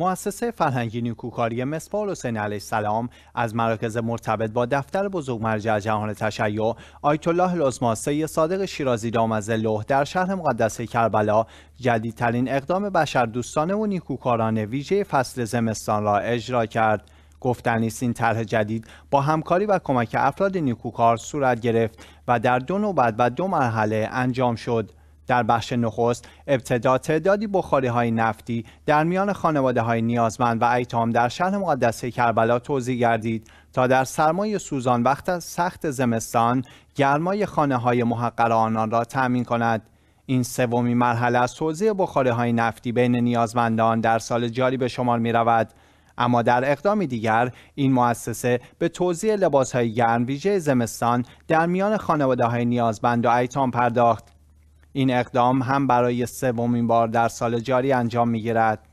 مؤسسه فرهنگی نیکوکاری مصباح الحسین علیه السلام از مراکز مرتبط با دفتر بزرگ مرجع جهان تشیع آیت الله العظما صادق شیرازی دامز لوح در شهر مقدس کربلا جدیدترین اقدام بشر بشردوستانه و نیکوکارانه ویژه فصل زمستان را اجرا کرد گفتنی این طرح جدید با همکاری و کمک افراد نیکوکار صورت گرفت و در دو نوبت و دو مرحله انجام شد در بخش نخست ابتدا تعدادی بخاری های نفتی در میان خانواده های نیازمند و ایتام در شهر مقدسه کربلا توضیح گردید تا در سرمایه سوزان وقت سخت زمستان گرمای خانه های محقر آنان را تأمین کند این سومین مرحله از توضیح بخاره های نفتی بین نیازمندان در سال جاری به شمار می رود. اما در اقدامی دیگر این مؤسسه به توزیع لباس های گرم ویژه زمستان در میان خانواده های نیازمند و ایتام پرداخت این اقدام هم برای سومین بار در سال جاری انجام می گیرد.